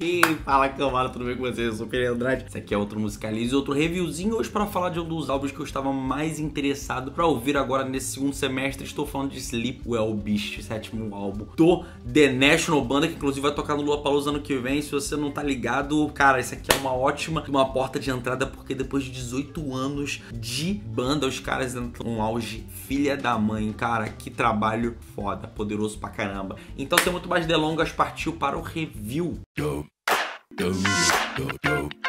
E fala camarada, tudo bem com vocês? Eu sou o Pedro Andrade. Esse aqui é outro Musicalize, outro reviewzinho hoje para falar de um dos álbuns que eu estava mais interessado para ouvir agora nesse segundo semestre. Estou falando de Sleepwell Beast, sétimo álbum do The National Banda, que inclusive vai tocar no Lua Palos ano que vem. Se você não tá ligado, cara, isso aqui é uma ótima, uma porta de entrada, porque depois de 18 anos de banda, os caras entram um auge filha da mãe, cara. Que trabalho foda, poderoso pra caramba. Então, sem muito mais delongas, partiu para o review. dope, dope, dope, dope.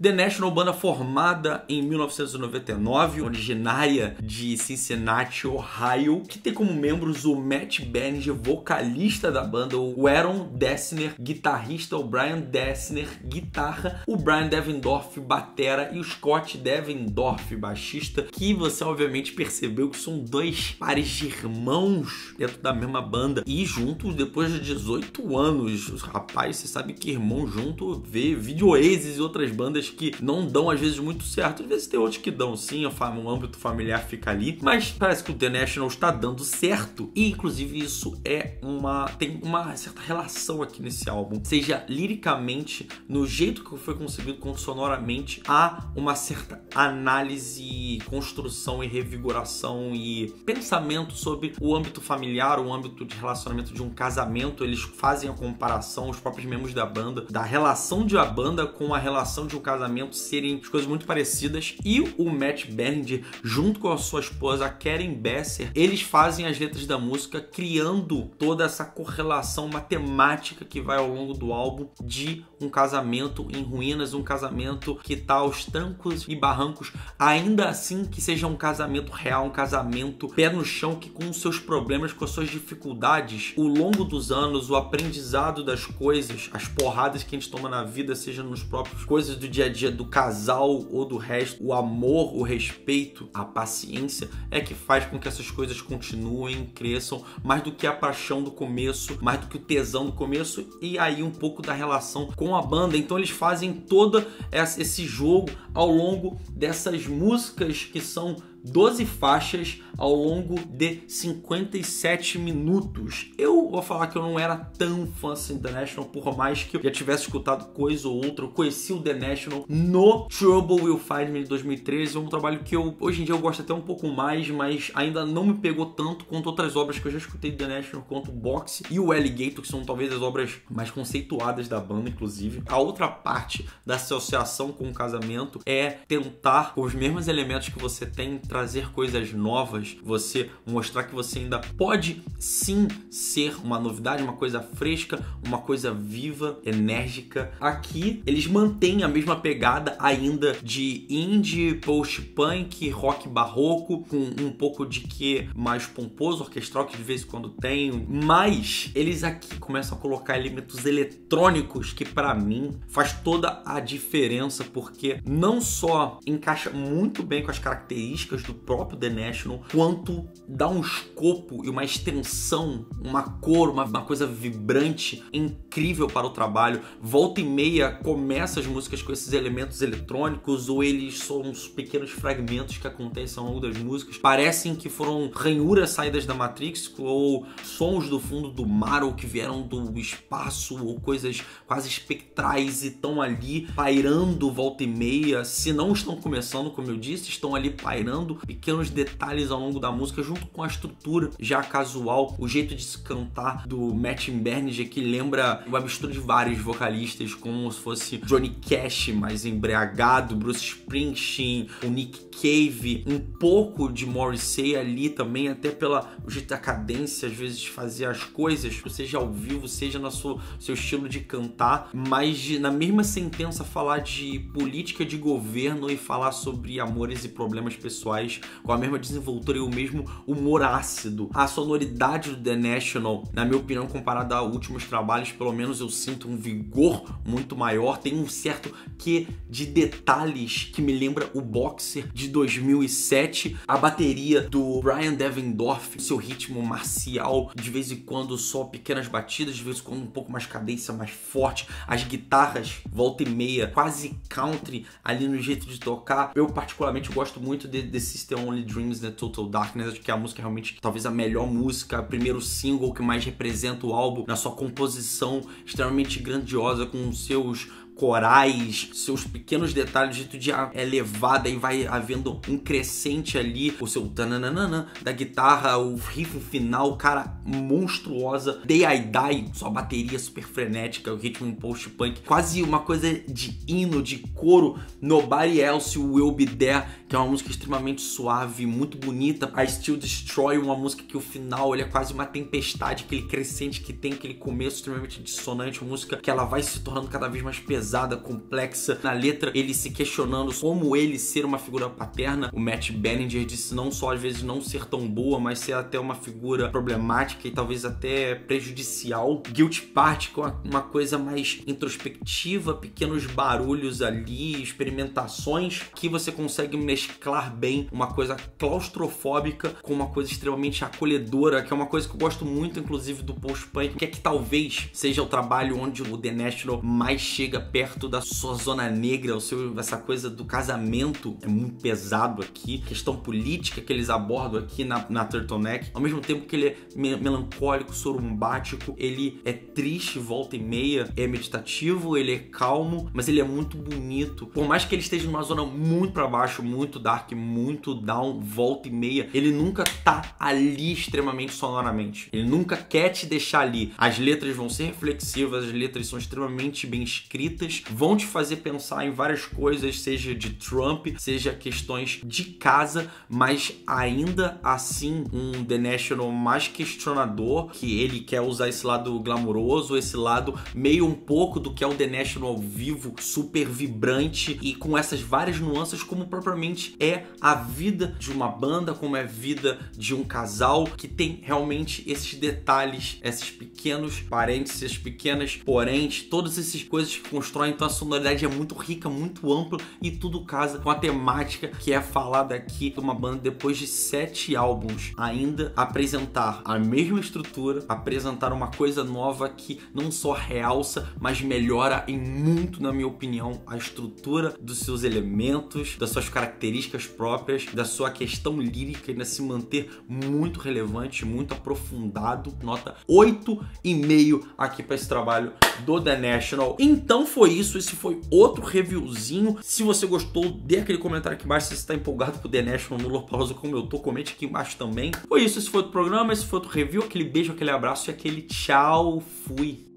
The National, banda formada em 1999, originária de Cincinnati, Ohio, que tem como membros o Matt Benge, vocalista da banda, o Aaron Dessner, guitarrista, o Brian Dessner, guitarra, o Brian Devendorf, batera e o Scott Devendorf, baixista, que você obviamente percebeu que são dois pares de irmãos dentro da mesma banda e juntos depois de 18 anos. Rapaz, você sabe que irmão junto muito ver vídeo e outras bandas que não dão às vezes muito certo. Às vezes tem outros que dão sim, o âmbito familiar fica ali, mas parece que o The National está dando certo. E inclusive isso é uma tem uma certa relação aqui nesse álbum, seja liricamente, no jeito que foi concebido quanto sonoramente, há uma certa análise, construção e revigoração e pensamento sobre o âmbito familiar, o âmbito de relacionamento de um casamento. Eles fazem a comparação os próprios membros da banda da relação relação de a banda com a relação de um casamento serem coisas muito parecidas e o Matt Band junto com a sua esposa Karen Besser, eles fazem as letras da música criando toda essa correlação matemática que vai ao longo do álbum de um casamento em ruínas, um casamento que tá aos trancos e barrancos, ainda assim que seja um casamento real, um casamento pé no chão que com os seus problemas, com as suas dificuldades, o longo dos anos, o aprendizado das coisas, as porradas que a gente toma na vida, seja nos próprios coisas do dia a dia do casal ou do resto, o amor, o respeito, a paciência é que faz com que essas coisas continuem, cresçam, mais do que a paixão do começo, mais do que o tesão do começo e aí um pouco da relação com a banda. Então eles fazem todo esse jogo ao longo dessas músicas que são 12 faixas ao longo de 57 minutos. Eu vou falar que eu não era tão fã assim de The National, por mais que eu já tivesse escutado coisa ou outra, eu conheci o The National no Trouble Will Find Me de 2013, é um trabalho que eu hoje em dia eu gosto até um pouco mais, mas ainda não me pegou tanto quanto outras obras que eu já escutei do The National, quanto o Box e o Alligator, que são talvez as obras mais conceituadas da banda, inclusive. A outra parte da associação com o casamento é tentar, com os mesmos elementos que você tem, trazer coisas novas, você mostrar que você ainda pode sim ser uma novidade, uma coisa fresca, uma coisa viva, enérgica. Aqui eles mantêm a mesma pegada ainda de indie, post-punk, rock barroco, com um pouco de que mais pomposo, orquestral que de vez em quando tem, mas eles aqui começam a colocar elementos eletrônicos que para mim faz toda a diferença porque não só encaixa muito bem com as características do próprio The National, quanto dá um escopo e uma extensão, uma cor, uma, uma coisa vibrante, incrível para o trabalho. Volta e meia começa as músicas com esses elementos eletrônicos ou eles são uns pequenos fragmentos que acontecem ao longo das músicas. Parecem que foram ranhuras saídas da Matrix ou sons do fundo do mar ou que vieram do espaço ou coisas quase espectrais e estão ali pairando volta e meia. Se não estão começando, como eu disse, estão ali pairando pequenos detalhes ao longo da música, junto com a estrutura já casual, o jeito de se cantar do Matt Berninger, que lembra uma mistura de vários vocalistas, como se fosse Johnny Cash mais embriagado, Bruce Springsteen, o Nick Cave, um pouco de Morrissey ali também, até pela o jeito da cadência, às vezes fazer as coisas, seja ao vivo, seja no seu, seu estilo de cantar, mas de, na mesma sentença falar de política de governo e falar sobre amores e problemas pessoais faz com a mesma desenvoltura e o mesmo humor ácido. A sonoridade do The National, na minha opinião, comparada a últimos trabalhos, pelo menos eu sinto um vigor muito maior, tem um certo que de detalhes que me lembra o Boxer de 2007, a bateria do Brian Devendorf, seu ritmo marcial, de vez em quando só pequenas batidas, de vez em quando um pouco mais cadência, mais forte, as guitarras volta e meia, quase country ali no jeito de tocar. Eu particularmente gosto muito de, desse Sister Only Dreams, né? Total Darkness, acho que é a música realmente, talvez a melhor música, primeiro single que mais representa o álbum na sua composição extremamente grandiosa, com seus corais, seus pequenos detalhes de tu de elevada é e vai havendo um crescente ali, o seu tananana da guitarra, o riff final, cara, monstruosa. Day I Die, sua bateria super frenética, o ritmo post-punk, quase uma coisa de hino, de coro. Nobody Else Will Be There, que é uma música extremamente suave, muito bonita. I Still Destroy, uma música que o final ele é quase uma tempestade, aquele crescente que tem, aquele começo extremamente dissonante, uma música que ela vai se tornando cada vez mais pesada pesada, complexa. Na letra, ele se questionando como ele ser uma figura paterna. O Matt Bellinger disse não só às vezes não ser tão boa, mas ser até uma figura problemática e talvez até prejudicial. Guilty Party com é uma coisa mais introspectiva, pequenos barulhos ali, experimentações que você consegue mesclar bem uma coisa claustrofóbica com uma coisa extremamente acolhedora, que é uma coisa que eu gosto muito, inclusive, do post-punk, que é que talvez seja o trabalho onde o The National mais chega perto da sua zona negra, o seu, essa coisa do casamento é muito pesado aqui, questão política que eles abordam aqui na, na Turtleneck, ao mesmo tempo que ele é me melancólico, sorumbático, ele é triste, volta e meia, é meditativo, ele é calmo, mas ele é muito bonito. Por mais que ele esteja numa zona muito para baixo, muito dark, muito down, volta e meia, ele nunca tá ali extremamente sonoramente. Ele nunca quer te deixar ali. As letras vão ser reflexivas, as letras são extremamente bem escritas, vão te fazer pensar em várias coisas, seja de Trump, seja questões de casa, mas ainda assim um The National mais questionador, que ele quer usar esse lado glamouroso, esse lado meio um pouco do que é o The National ao vivo, super vibrante e com essas várias nuances como propriamente é a vida de uma banda, como é a vida de um casal, que tem realmente esses detalhes, esses pequenos parênteses, pequenas porém, todas essas coisas que constrói. Então a sonoridade é muito rica, muito ampla e tudo casa com a temática que é falada aqui de uma banda depois de sete álbuns. Ainda apresentar a mesma estrutura, apresentar uma coisa nova que não só realça, mas melhora em muito, na minha opinião, a estrutura dos seus elementos, das suas características próprias, da sua questão lírica, ainda se manter muito relevante, muito aprofundado. Nota 8,5 aqui para esse trabalho do The National. Então foi foi isso, esse foi outro reviewzinho. Se você gostou, dê aquele comentário aqui embaixo se você está empolgado com o The National no Lopalooza como eu tô, comente aqui embaixo também. Foi isso, esse foi outro programa, esse foi outro review, aquele beijo, aquele abraço e aquele tchau, fui!